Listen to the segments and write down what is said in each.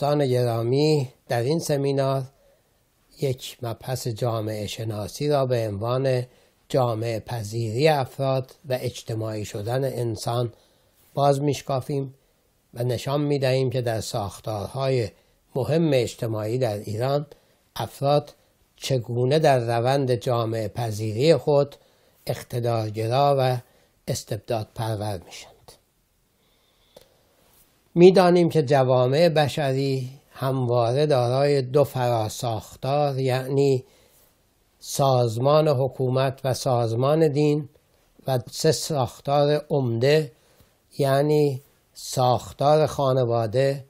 دوستان گرامی در این سمینار یک مبحث جامعه شناسی را به عنوان جامعه پذیری افراد و اجتماعی شدن انسان باز میشکافیم و نشان میدهیم که در ساختارهای مهم اجتماعی در ایران افراد چگونه در روند جامعه پذیری خود اقتدارگرا و استبداد پرور میشن میدانیم که جوامع بشری همواره دارای دو فراساختار یعنی سازمان حکومت و سازمان دین و سه ساختار عمده یعنی ساختار خانواده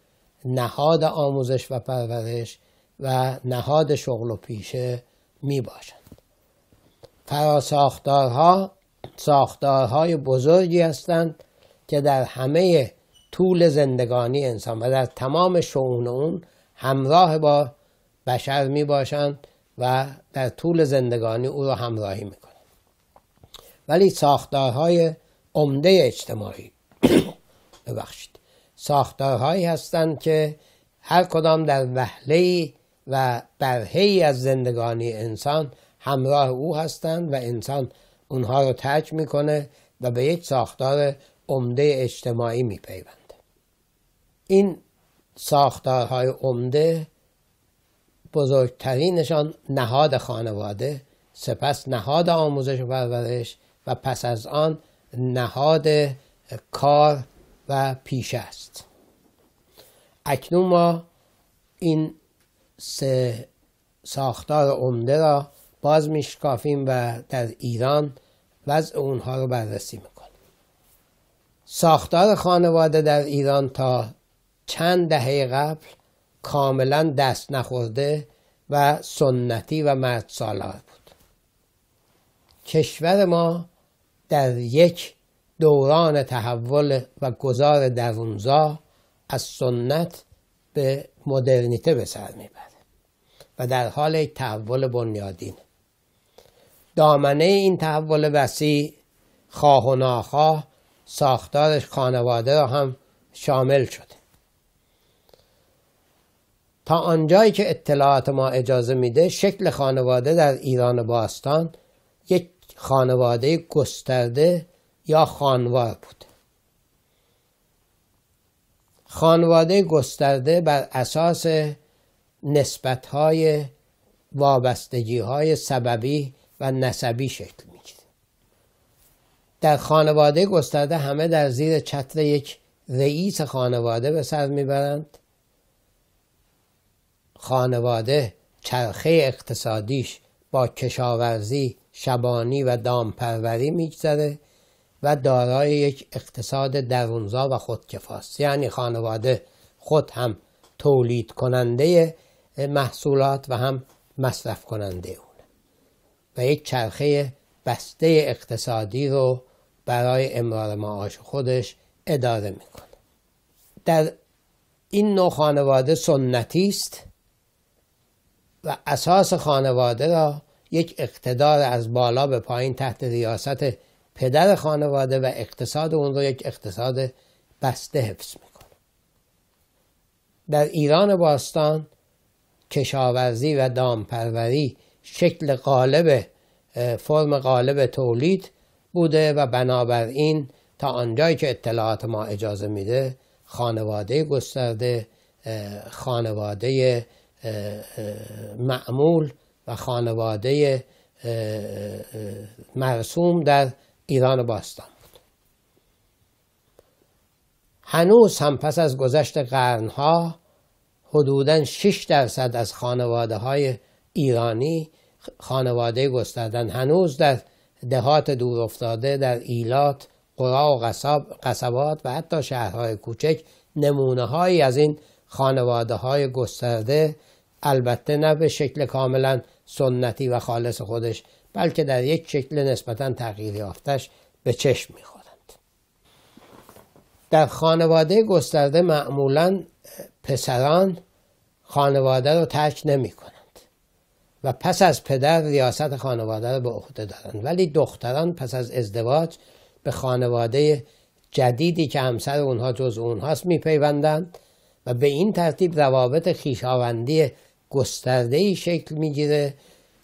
نهاد آموزش و پرورش و نهاد شغل و پیشه می باشند فراساختارها ساختارهای بزرگی هستند که در همه طول زندگانی انسان و در تمام شعون اون همراه با بشر می باشند و در طول زندگانی او را همراهی میکنند ولی ساختارهای عمده اجتماعی ببخشید ساختارهایی هستند که هر کدام در وهله و برهی از زندگانی انسان همراه او هستند و انسان اونها رو ترک میکنه و به یک ساختار عمده اجتماعی میپیوند این ساختارهای عمده بزرگترینشان نهاد خانواده سپس نهاد آموزش و پرورش و پس از آن نهاد کار و پیش است اکنون ما این سه ساختار عمده را باز میشکافیم و در ایران وضع اونها رو بررسی میکنیم ساختار خانواده در ایران تا چند دهه قبل کاملا دست نخورده و سنتی و مرد سالار بود کشور ما در یک دوران تحول و گذار درونزا از سنت به مدرنیته به سر میبره و در حال یک تحول بنیادین دامنه این تحول وسیع خواه و ناخواه ساختارش خانواده را هم شامل شده تا آنجایی که اطلاعات ما اجازه میده شکل خانواده در ایران باستان یک خانواده گسترده یا خانوار بود خانواده گسترده بر اساس نسبت های وابستگی های سببی و نسبی شکل میگیره در خانواده گسترده همه در زیر چتر یک رئیس خانواده به سر میبرند خانواده چرخه اقتصادیش با کشاورزی شبانی و دامپروری میگذره و دارای یک اقتصاد درونزا و خودکفاست یعنی خانواده خود هم تولید کننده محصولات و هم مصرف کننده اون. و یک چرخه بسته اقتصادی رو برای امرار معاش خودش اداره میکنه در این نوع خانواده سنتی است و اساس خانواده را یک اقتدار از بالا به پایین تحت ریاست پدر خانواده و اقتصاد اون رو یک اقتصاد بسته حفظ میکنه در ایران باستان کشاورزی و دامپروری شکل غالب فرم غالب تولید بوده و بنابراین تا آنجایی که اطلاعات ما اجازه میده خانواده گسترده خانواده معمول و خانواده مرسوم در ایران باستان بود هنوز هم پس از گذشت قرنها حدودا 6 درصد از خانواده های ایرانی خانواده گستردن هنوز در دهات دور افتاده در ایلات قرا و قصبات و حتی شهرهای کوچک نمونه هایی از این خانواده های گسترده البته نه به شکل کاملا سنتی و خالص خودش بلکه در یک شکل نسبتا تغییری یافتش به چشم میخورند در خانواده گسترده معمولا پسران خانواده رو ترک نمی کنند و پس از پدر ریاست خانواده رو به عهده دارند ولی دختران پس از ازدواج به خانواده جدیدی که همسر اونها جز اونهاست میپیوندند و به این ترتیب روابط خیشاوندی گسترده ای شکل میگیره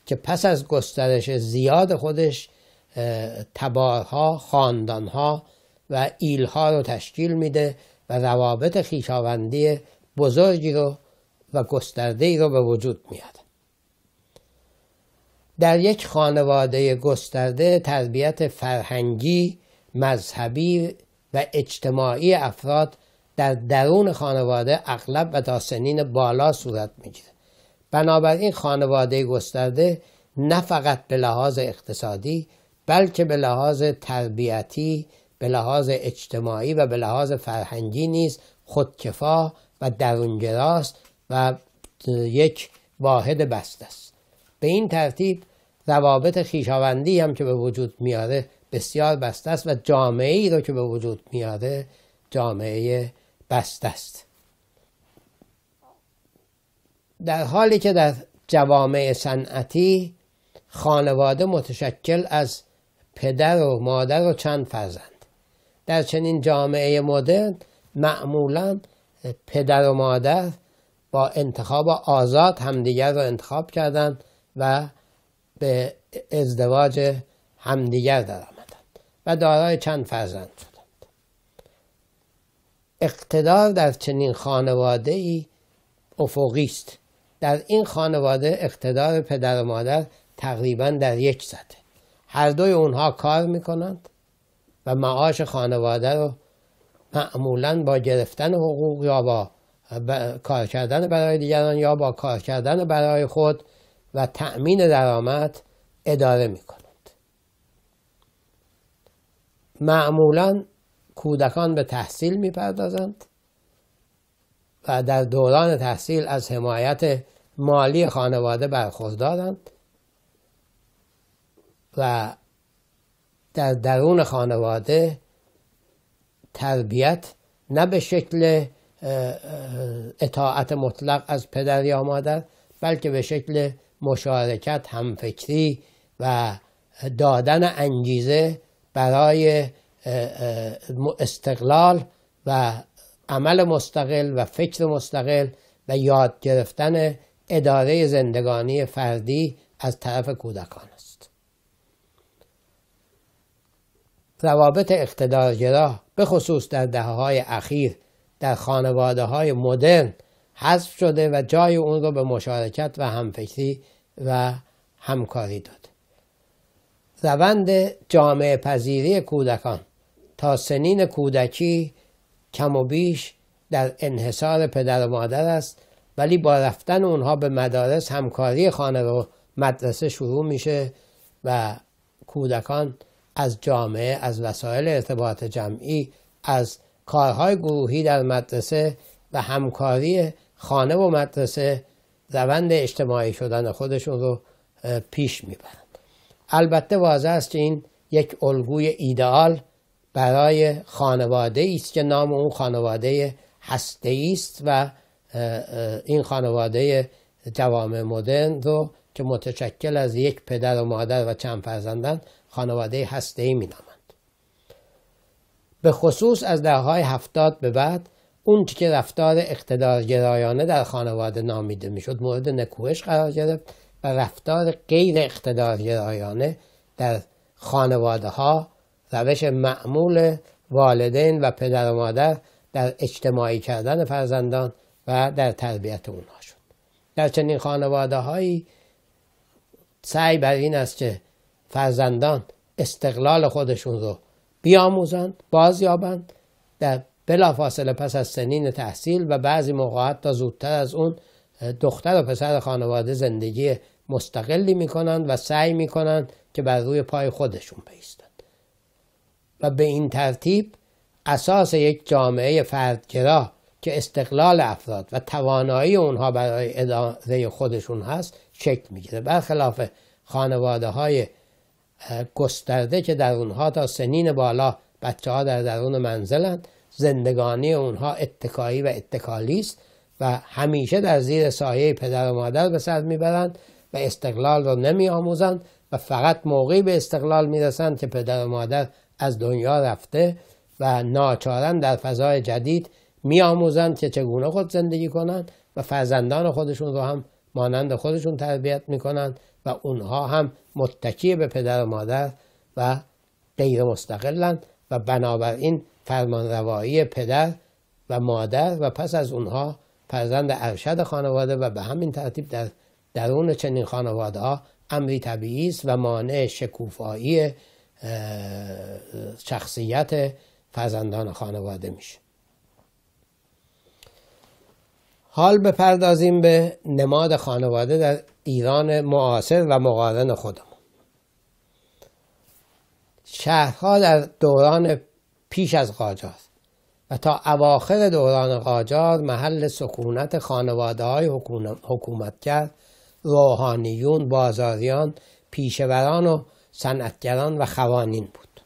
که پس از گسترش زیاد خودش تبارها، خاندانها و ایلها رو تشکیل میده و روابط خیشاوندی بزرگی رو و گسترده ای رو به وجود میاد در یک خانواده گسترده تربیت فرهنگی، مذهبی و اجتماعی افراد در درون خانواده اغلب و تا سنین بالا صورت میگیره بنابراین خانواده گسترده نه فقط به لحاظ اقتصادی بلکه به لحاظ تربیتی به لحاظ اجتماعی و به لحاظ فرهنگی نیز خودکفا و درونگراست و یک واحد بست است به این ترتیب روابط خیشاوندی هم که به وجود میاره بسیار بسته است و جامعه ای رو که به وجود میاره جامعه بسته است در حالی که در جوامع صنعتی خانواده متشکل از پدر و مادر و چند فرزند در چنین جامعه مدرن معمولا پدر و مادر با انتخاب آزاد همدیگر را انتخاب کردند و به ازدواج همدیگر در و دارای چند فرزند شدند اقتدار در چنین خانواده ای افقی است در این خانواده اقتدار پدر و مادر تقریبا در یک سطح هر دوی اونها کار میکنند و معاش خانواده رو معمولا با گرفتن حقوق یا با کار کردن برای دیگران یا با کار کردن برای خود و تأمین درآمد اداره می کنند. معمولا کودکان به تحصیل میپردازند و در دوران تحصیل از حمایت مالی خانواده برخوردارند و در درون خانواده تربیت نه به شکل اطاعت مطلق از پدر یا مادر بلکه به شکل مشارکت همفکری و دادن انگیزه برای استقلال و عمل مستقل و فکر مستقل و یاد گرفتن اداره زندگانی فردی از طرف کودکان است روابط اقتدارگرا به خصوص در دهه های اخیر در خانواده های مدرن حذف شده و جای اون رو به مشارکت و همفکری و همکاری داد روند جامعه پذیری کودکان تا سنین کودکی کم و بیش در انحصار پدر و مادر است ولی با رفتن اونها به مدارس همکاری خانه و مدرسه شروع میشه و کودکان از جامعه از وسایل ارتباط جمعی از کارهای گروهی در مدرسه و همکاری خانه و مدرسه روند اجتماعی شدن خودشون رو پیش میبرند البته واضح است که این یک الگوی ایدئال برای خانواده است که نام اون خانواده هسته است و این خانواده جوامع مدرن رو که متشکل از یک پدر و مادر و چند فرزندن خانواده هسته ای می نامند. به خصوص از دههای هفتاد به بعد اون که رفتار اقتدارگرایانه در خانواده نامیده میشد مورد نکوهش قرار گرفت و رفتار غیر اقتدارگرایانه در خانواده ها روش معمول والدین و پدر و مادر در اجتماعی کردن فرزندان و در تربیت اونها شد در چنین خانواده هایی سعی بر این است که فرزندان استقلال خودشون رو بیاموزند بازیابند در بلافاصله پس از سنین تحصیل و بعضی موقعات تا زودتر از اون دختر و پسر خانواده زندگی مستقلی میکنند و سعی میکنند که بر روی پای خودشون بیستند و به این ترتیب اساس یک جامعه فردگرا که استقلال افراد و توانایی اونها برای اداره خودشون هست شکل میگیره برخلاف خانواده های گسترده که در اونها تا سنین بالا بچه ها در درون منزلند زندگانی اونها اتکایی و اتکالی است و همیشه در زیر سایه پدر و مادر به سر میبرند و استقلال رو نمی آموزند و فقط موقعی به استقلال میرسند که پدر و مادر از دنیا رفته و ناچارن در فضای جدید میآموزند که چگونه خود زندگی کنند و فرزندان خودشون رو هم مانند خودشون تربیت کنند و اونها هم متکی به پدر و مادر و غیر مستقلند و بنابراین فرمانروایی پدر و مادر و پس از اونها فرزند ارشد خانواده و به همین ترتیب در درون چنین خانواده ها امری طبیعی است و مانع شکوفایی شخصیت فرزندان خانواده میشه حال بپردازیم به نماد خانواده در ایران معاصر و مقارن خودمون شهرها در دوران پیش از قاجار و تا اواخر دوران قاجار محل سکونت خانواده های کرد روحانیون بازاریان پیشوران و صنعتگران و خوانین بود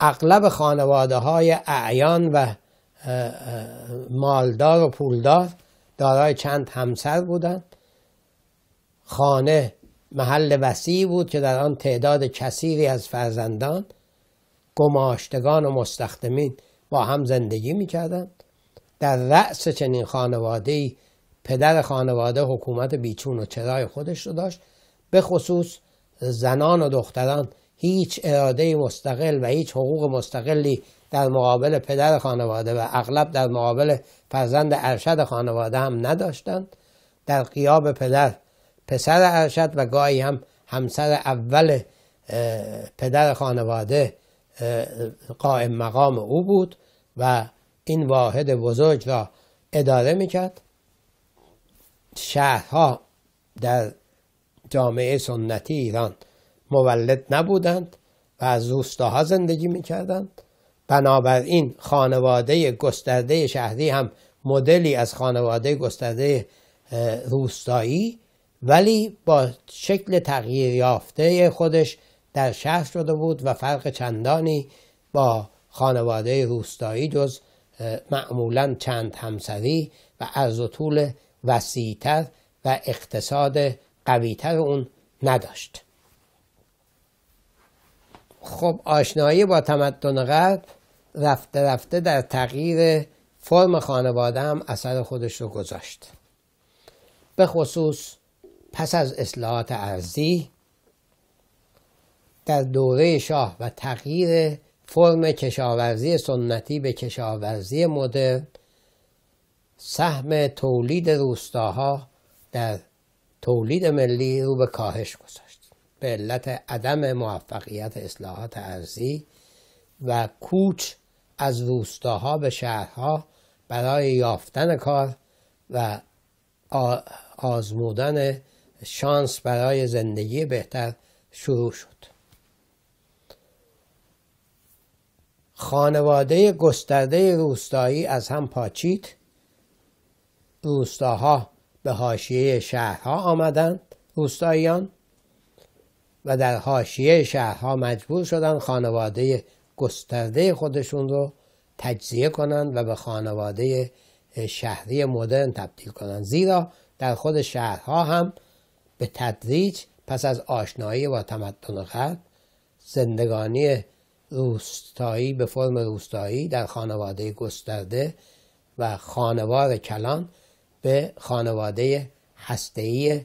اغلب خانواده های اعیان و مالدار و پولدار دارای چند همسر بودند خانه محل وسیعی بود که در آن تعداد کثیری از فرزندان گماشتگان و مستخدمین با هم زندگی میکردند در رأس چنین خانواده پدر خانواده حکومت بیچون و چرای خودش رو داشت به خصوص زنان و دختران هیچ اراده مستقل و هیچ حقوق مستقلی در مقابل پدر خانواده و اغلب در مقابل فرزند ارشد خانواده هم نداشتند در قیاب پدر پسر ارشد و گاهی هم همسر اول پدر خانواده قائم مقام او بود و این واحد بزرگ را اداره میکرد شهرها در جامعه سنتی ایران مولد نبودند و از روستاها زندگی میکردند بنابراین خانواده گسترده شهری هم مدلی از خانواده گسترده روستایی ولی با شکل تغییر یافته خودش در شهر شده بود و فرق چندانی با خانواده روستایی جز معمولا چند همسری و از طول وسیعتر و اقتصاد قویتر اون نداشت خب آشنایی با تمدن غرب رفته رفته در تغییر فرم خانواده هم اثر خودش رو گذاشت به خصوص پس از اصلاحات ارزی در دوره شاه و تغییر فرم کشاورزی سنتی به کشاورزی مدرن سهم تولید روستاها در تولید ملی رو به کاهش گذاشت به علت عدم موفقیت اصلاحات ارزی و کوچ از روستاها به شهرها برای یافتن کار و آزمودن شانس برای زندگی بهتر شروع شد خانواده گسترده روستایی از هم پاچید روستاها به حاشیه شهرها آمدند روستاییان و در حاشیه شهرها مجبور شدند خانواده گسترده خودشون رو تجزیه کنند و به خانواده شهری مدرن تبدیل کنند زیرا در خود شهرها هم به تدریج پس از آشنایی با تمدن غرب زندگانی روستایی به فرم روستایی در خانواده گسترده و خانوار کلان به خانواده هسته‌ای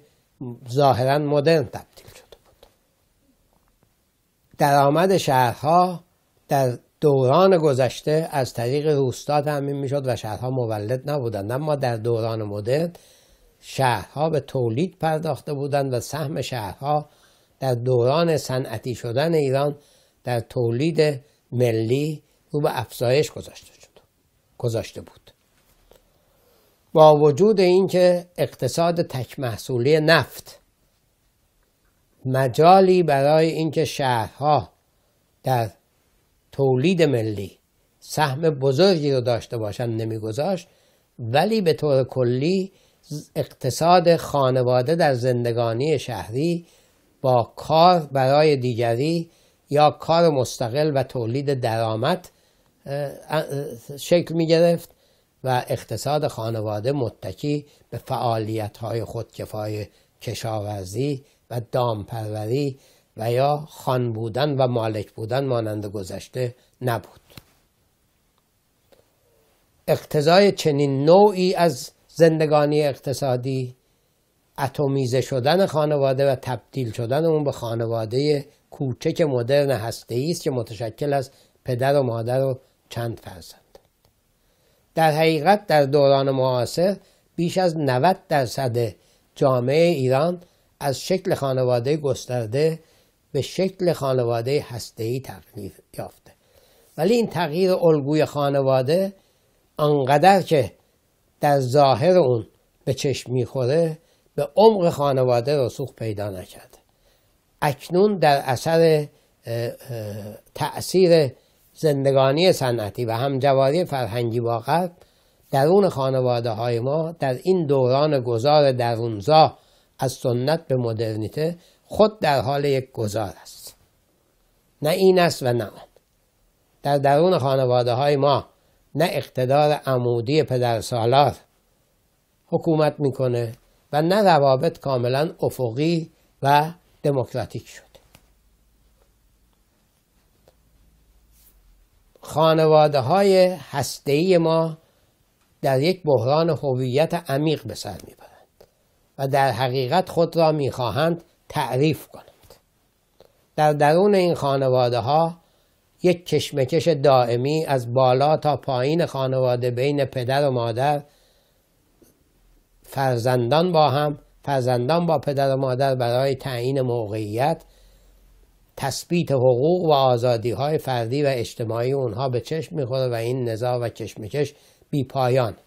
ظاهرا مدرن تبدیل شده بود درآمد شهرها در دوران گذشته از طریق روستا تعمین میشد و شهرها مولد نبودند اما در دوران مدرن شهرها به تولید پرداخته بودند و سهم شهرها در دوران صنعتی شدن ایران در تولید ملی رو به افزایش گذاشته گذاشته بود با وجود اینکه اقتصاد تک محصولی نفت مجالی برای اینکه شهرها در تولید ملی سهم بزرگی رو داشته باشند نمیگذاشت ولی به طور کلی اقتصاد خانواده در زندگانی شهری با کار برای دیگری یا کار مستقل و تولید درآمد شکل می گرفت و اقتصاد خانواده متکی به فعالیت های خودکفای کشاورزی و دامپروری و یا خان بودن و مالک بودن مانند گذشته نبود اقتضای چنین نوعی از زندگانی اقتصادی اتمیزه شدن خانواده و تبدیل شدن اون به خانواده کوچک مدرن هسته است که متشکل از پدر و مادر و چند فرزند در حقیقت در دوران معاصر بیش از 90 درصد جامعه ایران از شکل خانواده گسترده به شکل خانواده هسته‌ای تغییر یافته ولی این تغییر الگوی خانواده آنقدر که در ظاهر اون به چشم میخوره به عمق خانواده رسوخ پیدا نکرده اکنون در اثر تأثیر زندگانی صنعتی و همجواری فرهنگی با درون خانواده های ما در این دوران گذار درونزا از سنت به مدرنیته خود در حال یک گذار است نه این است و نه آن در درون خانواده های ما نه اقتدار عمودی پدرسالار حکومت میکنه و نه روابط کاملا افقی و دموکراتیک شد خانواده های ای ما در یک بحران هویت عمیق به سر میبرند و در حقیقت خود را میخواهند تعریف کنند در درون این خانواده ها یک کشمکش دائمی از بالا تا پایین خانواده بین پدر و مادر فرزندان با هم فرزندان با پدر و مادر برای تعیین موقعیت تثبیت حقوق و آزادی های فردی و اجتماعی اونها به چشم میخوره و این نزاع و کشمکش بی پایان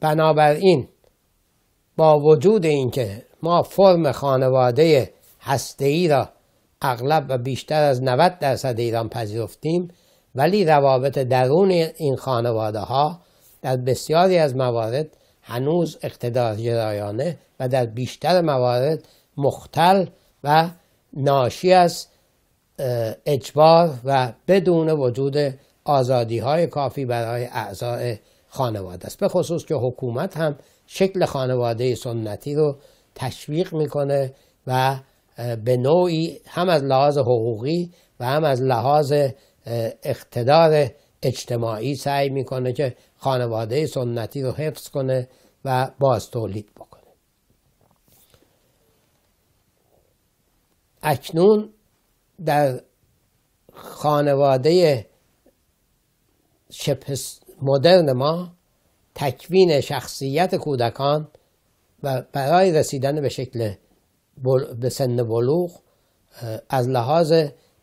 بنابراین با وجود اینکه ما فرم خانواده ای را اغلب و بیشتر از 90 درصد ایران پذیرفتیم ولی روابط درون این خانواده ها در بسیاری از موارد هنوز اقتدارگرایانه و در بیشتر موارد مختل و ناشی از اجبار و بدون وجود آزادی های کافی برای اعضای خانواده است به خصوص که حکومت هم شکل خانواده سنتی رو تشویق میکنه و به نوعی هم از لحاظ حقوقی و هم از لحاظ اقتدار اجتماعی سعی میکنه که خانواده سنتی رو حفظ کنه و باز تولید بکنه اکنون در خانواده شبه مدرن ما تکوین شخصیت کودکان و برای رسیدن به شکل به سن بلوغ از لحاظ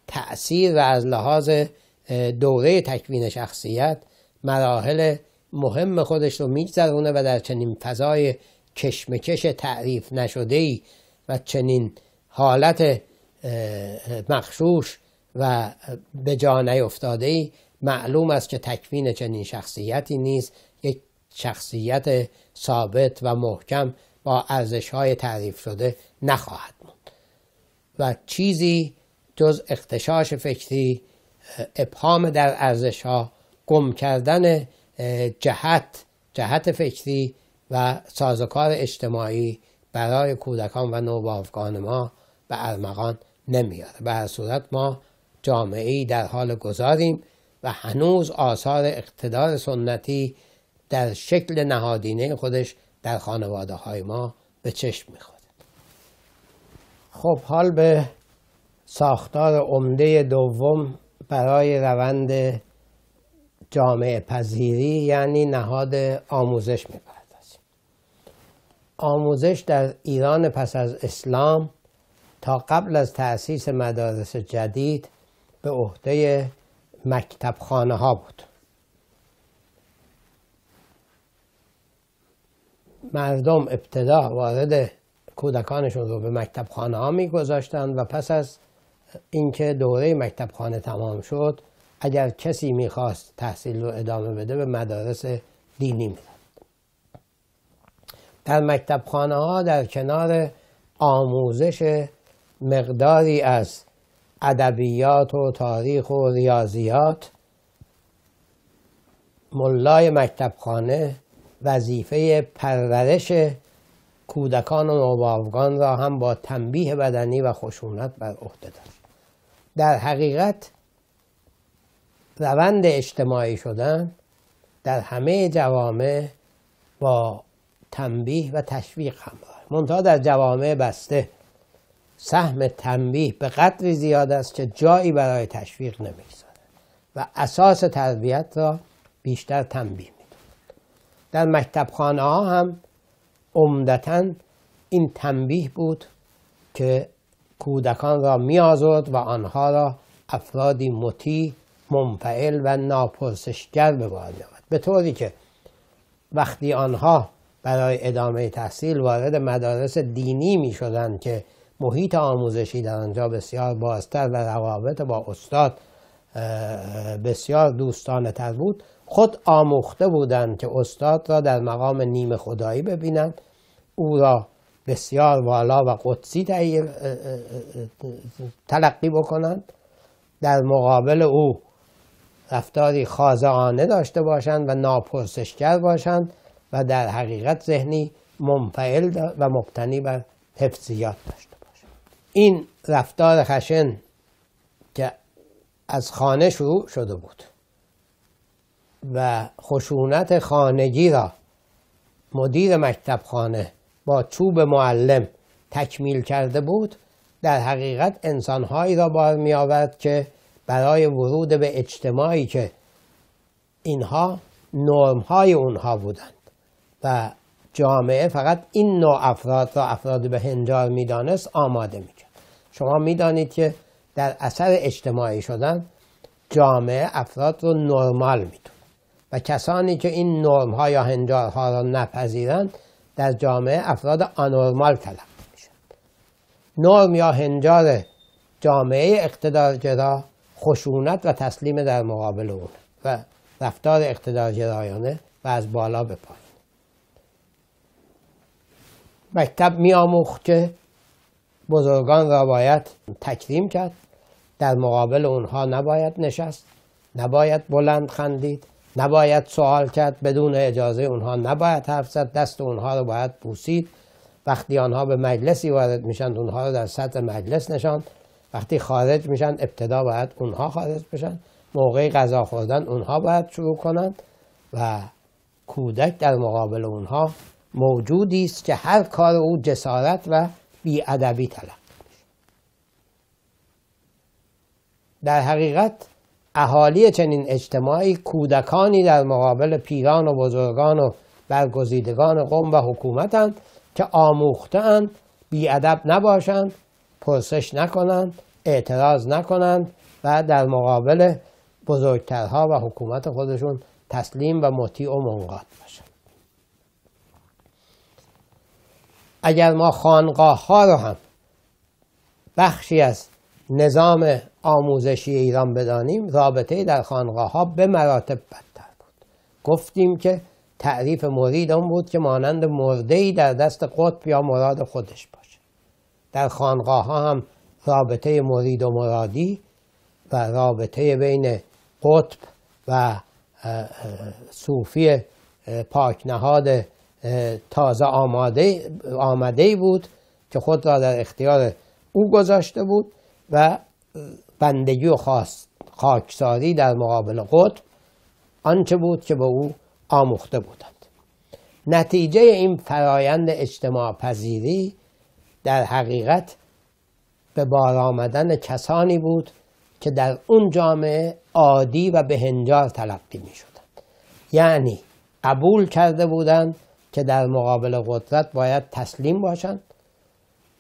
تأثیر و از لحاظ دوره تکوین شخصیت مراحل مهم خودش رو میگذرونه و در چنین فضای کشمکش تعریف نشده ای و چنین حالت مخشوش و به جا ای معلوم است که تکوین چنین شخصیتی نیست یک شخصیت ثابت و محکم با ارزش های تعریف شده نخواهد موند و چیزی جز اختشاش فکری ابهام در ارزش ها گم کردن جهت جهت فکری و سازوکار اجتماعی برای کودکان و نوبافگان ما به ارمغان نمیاره به هر صورت ما جامعه در حال گذاریم و هنوز آثار اقتدار سنتی در شکل نهادینه خودش در خانواده های ما به چشم میخورد. خب حال به ساختار عمده دوم برای روند جامعه پذیری یعنی نهاد آموزش میپردازیم آموزش در ایران پس از اسلام تا قبل از تأسیس مدارس جدید به عهده مکتب خانه ها بود مردم ابتدا وارد کودکانشون رو به مکتب خانه ها میگذاشتند و پس از اینکه دوره مکتب خانه تمام شد اگر کسی میخواست تحصیل رو ادامه بده به مدارس دینی میرفت در مکتب خانه ها در کنار آموزش مقداری از ادبیات و تاریخ و ریاضیات ملای مکتبخانه وظیفه پرورش کودکان و نوباوگان را هم با تنبیه بدنی و خشونت بر عهده داشت در حقیقت روند اجتماعی شدن در همه جوامع با تنبیه و تشویق همراه منتها در جوامع بسته سهم تنبیه به قدری زیاد است که جایی برای تشویق نمیگذارد و اساس تربیت را بیشتر تنبیه میدوند در مکتب خانه ها هم عمدتا این تنبیه بود که کودکان را میآزرد و آنها را افرادی مطیع منفعل و ناپرسشگر به بار به طوری که وقتی آنها برای ادامه تحصیل وارد مدارس دینی می شدند که محیط آموزشی در آنجا بسیار بازتر و روابط با استاد بسیار دوستانه تر بود خود آموخته بودند که استاد را در مقام نیمه خدایی ببینند او را بسیار والا و قدسی تلقی بکنند در مقابل او رفتاری خازعانه داشته باشند و ناپرسشگر باشند و در حقیقت ذهنی منفعل و مبتنی بر حفظیات داشته باشند این رفتار خشن که از خانه شروع شده بود و خشونت خانگی را مدیر مکتب خانه با چوب معلم تکمیل کرده بود در حقیقت انسانهایی را بار می آورد که برای ورود به اجتماعی که اینها نرم های اونها بودند و جامعه فقط این نوع افراد را افراد به هنجار دانست آماده کرد شما میدانید که در اثر اجتماعی شدن جامعه افراد رو نرمال دون. و کسانی که این نرم ها یا هنجار ها را نپذیرند در جامعه افراد آنورمال تلقی میشن نرم یا هنجار جامعه اقتدارگرا خشونت و تسلیم در مقابل اون و رفتار اقتدارگرایانه و از بالا به پایین مکتب میآموخت که بزرگان را باید تکریم کرد در مقابل اونها نباید نشست نباید بلند خندید نباید سوال کرد بدون اجازه اونها نباید حرف زد دست اونها رو باید بوسید وقتی آنها به مجلسی وارد میشن اونها رو در سطح مجلس نشان وقتی خارج میشن ابتدا باید اونها خارج بشن موقع غذا خوردن اونها باید شروع کنند و کودک در مقابل اونها موجودی است که هر کار او جسارت و بیادبی طلب در حقیقت اهالی چنین اجتماعی کودکانی در مقابل پیران و بزرگان و برگزیدگان قوم و حکومتند که آموختهاند بیادب نباشند پرسش نکنند اعتراض نکنند و در مقابل بزرگترها و حکومت خودشون تسلیم و مطیع و منقاد باشند اگر ما خانقاه ها رو هم بخشی از نظام آموزشی ایران بدانیم رابطه در خانقاه ها به مراتب بدتر بود گفتیم که تعریف مرید آن بود که مانند مرده ای در دست قطب یا مراد خودش باشه در خانقاه ها هم رابطه مرید و مرادی و رابطه بین قطب و صوفی پاکنهاد تازه آماده آمده بود که خود را در اختیار او گذاشته بود و بندگی و خواست خاکساری در مقابل قطب آنچه بود که به او آموخته بودند نتیجه این فرایند اجتماع پذیری در حقیقت به بار آمدن کسانی بود که در اون جامعه عادی و هنجار تلقی می شدند یعنی قبول کرده بودند که در مقابل قدرت باید تسلیم باشند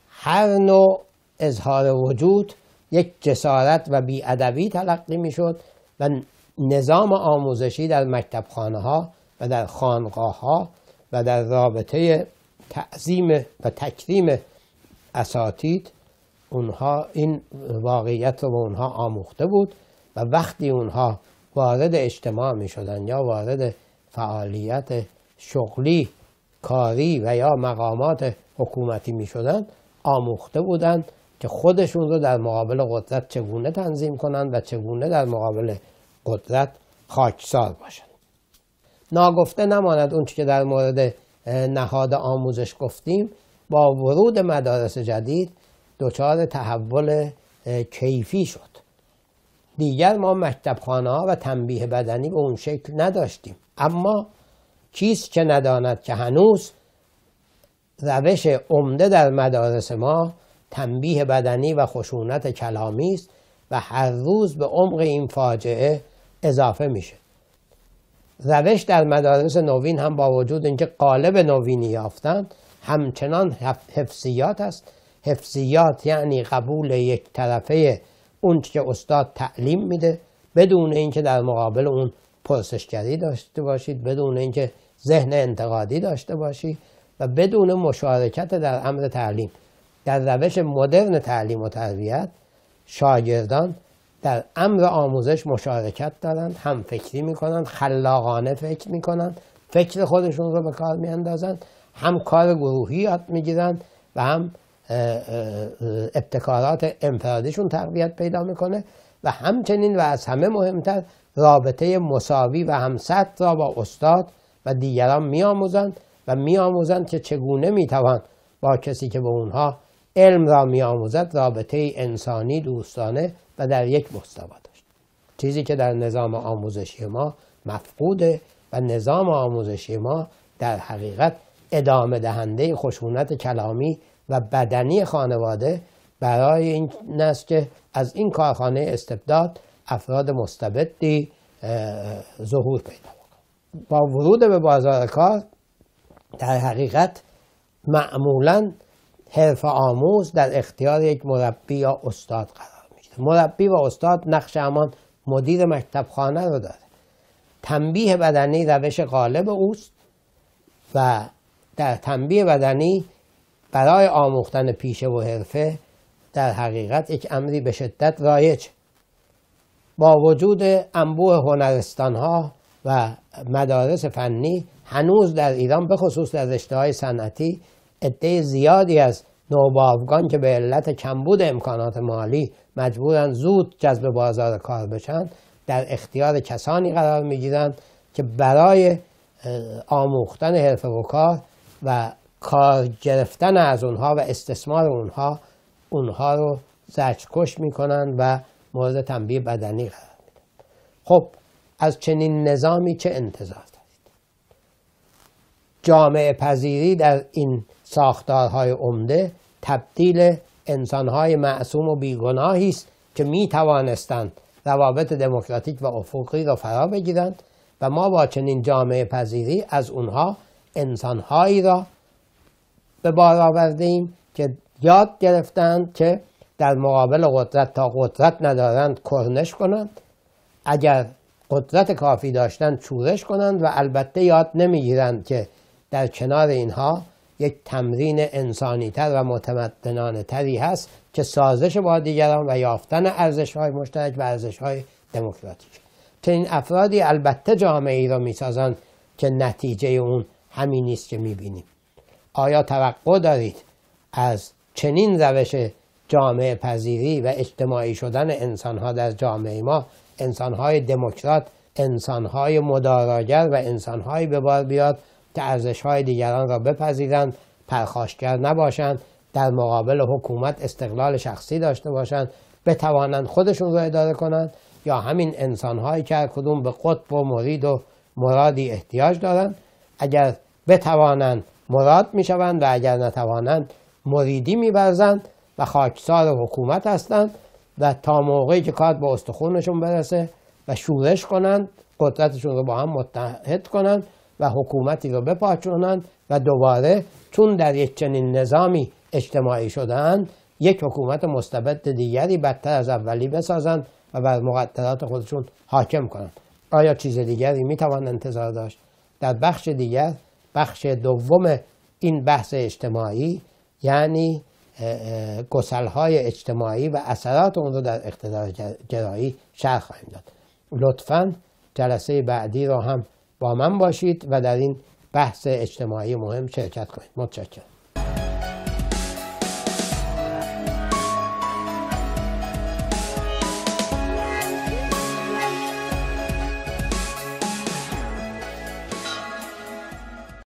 هر نوع اظهار وجود یک جسارت و بیادبی تلقی میشد و نظام آموزشی در مکتب خانه ها و در خانقاه ها و در رابطه تعظیم و تکریم اساتید اونها این واقعیت رو به اونها آموخته بود و وقتی اونها وارد اجتماع می یا وارد فعالیت شغلی کاری و یا مقامات حکومتی می شدن آموخته بودند که خودشون رو در مقابل قدرت چگونه تنظیم کنند و چگونه در مقابل قدرت خاکسار باشند ناگفته نماند اون که در مورد نهاد آموزش گفتیم با ورود مدارس جدید دچار تحول کیفی شد دیگر ما مکتب ها و تنبیه بدنی به اون شکل نداشتیم اما کیست که نداند که هنوز روش عمده در مدارس ما تنبیه بدنی و خشونت کلامی است و هر روز به عمق این فاجعه اضافه میشه روش در مدارس نوین هم با وجود اینکه قالب نوینی یافتند همچنان حفظیات است حفظیات یعنی قبول یک طرفه اون که استاد تعلیم میده بدون اینکه در مقابل اون پرسشگری داشته باشید بدون اینکه ذهن انتقادی داشته باشید و بدون مشارکت در امر تعلیم در روش مدرن تعلیم و تربیت شاگردان در امر آموزش مشارکت دارند هم فکری میکنند خلاقانه فکر کنند فکر خودشون رو به کار میاندازند هم کار گروهی یاد میگیرند و هم ابتکارات انفرادیشون تقویت پیدا میکنه و همچنین و از همه مهمتر رابطه مساوی و همسط را با استاد و دیگران میآموزند و میآموزند که چگونه میتوان با کسی که به اونها علم را می آموزد رابطه انسانی دوستانه و در یک مستوا داشت چیزی که در نظام آموزشی ما مفقوده و نظام آموزشی ما در حقیقت ادامه دهنده خشونت کلامی و بدنی خانواده برای این است که از این کارخانه استبداد افراد مستبدی ظهور پیدا با ورود به بازار کار در حقیقت معمولاً حرف آموز در اختیار یک مربی یا استاد قرار میگیره مربی و استاد نقش همان مدیر مکتب خانه رو داره تنبیه بدنی روش غالب اوست و در تنبیه بدنی برای آموختن پیشه و حرفه در حقیقت یک امری به شدت رایج با وجود انبوه هنرستان ها و مدارس فنی هنوز در ایران به خصوص در رشته صنعتی عده زیادی از نوباوگان که به علت کمبود امکانات مالی مجبورن زود جذب بازار کار بشن در اختیار کسانی قرار میگیرند که برای آموختن حرفه و کار و کار گرفتن از اونها و استثمار اونها اونها رو زجکش میکنن و مورد تنبیه بدنی قرار میدن خب از چنین نظامی چه انتظار دارید جامعه پذیری در این ساختارهای عمده تبدیل انسانهای معصوم و بیگناهی است که می توانستند روابط دموکراتیک و افقی را فرا بگیرند و ما با چنین جامعه پذیری از اونها انسانهایی را به بار آورده که یاد گرفتند که در مقابل قدرت تا قدرت ندارند کرنش کنند اگر قدرت کافی داشتند چورش کنند و البته یاد نمیگیرند که در کنار اینها یک تمرین انسانی تر و متمدنانه تری هست که سازش با دیگران و یافتن ارزش های مشترک و ارزش های دموکراتیک چنین افرادی البته جامعه ای را میسازند که نتیجه اون همین نیست که میبینیم آیا توقع دارید از چنین روش جامعه پذیری و اجتماعی شدن انسانها در جامعه ما انسانهای دموکرات انسانهای مداراگر و انسانهایی به بار بیاد که ارزش های دیگران را بپذیرند پرخاشگر نباشند در مقابل حکومت استقلال شخصی داشته باشند بتوانند خودشون را اداره کنند یا همین انسانهایی که هر کدوم به قطب و مرید و مرادی احتیاج دارند اگر بتوانند مراد میشوند و اگر نتوانند مریدی میبرزند و خاکسار حکومت هستند و تا موقعی که کار به استخونشون برسه و شورش کنند قدرتشون رو با هم متحد کنند و حکومتی رو بپاچونند و دوباره چون در یک چنین نظامی اجتماعی شدند یک حکومت مستبد دیگری بدتر از اولی بسازند و بر مقدرات خودشون حاکم کنند آیا چیز دیگری میتوان انتظار داشت در بخش دیگر بخش دوم این بحث اجتماعی یعنی گسلهای اجتماعی و اثرات اون رو در اقتدار گرایی شرح خواهیم داد لطفاً جلسه بعدی رو هم با من باشید و در این بحث اجتماعی مهم شرکت کنید متشکرم